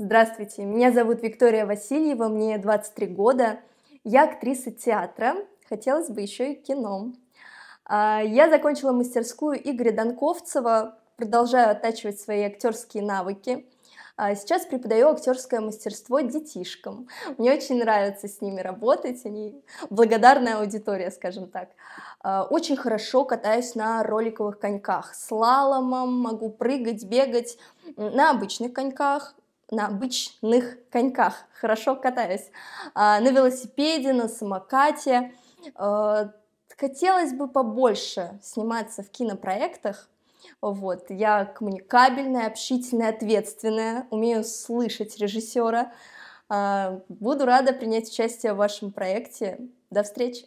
Здравствуйте, меня зовут Виктория Васильева, мне 23 года. Я актриса театра, хотелось бы еще и кино. А, я закончила мастерскую Игоря Донковцева, продолжаю оттачивать свои актерские навыки. А, сейчас преподаю актерское мастерство детишкам. Мне очень нравится с ними работать, они благодарная аудитория, скажем так. А, очень хорошо катаюсь на роликовых коньках, с лаломом, могу прыгать, бегать на обычных коньках, на обычных коньках, хорошо катаюсь, а, на велосипеде, на самокате. А, хотелось бы побольше сниматься в кинопроектах. Вот, я коммуникабельная, общительная, ответственная, умею слышать режиссера. А, буду рада принять участие в вашем проекте. До встречи!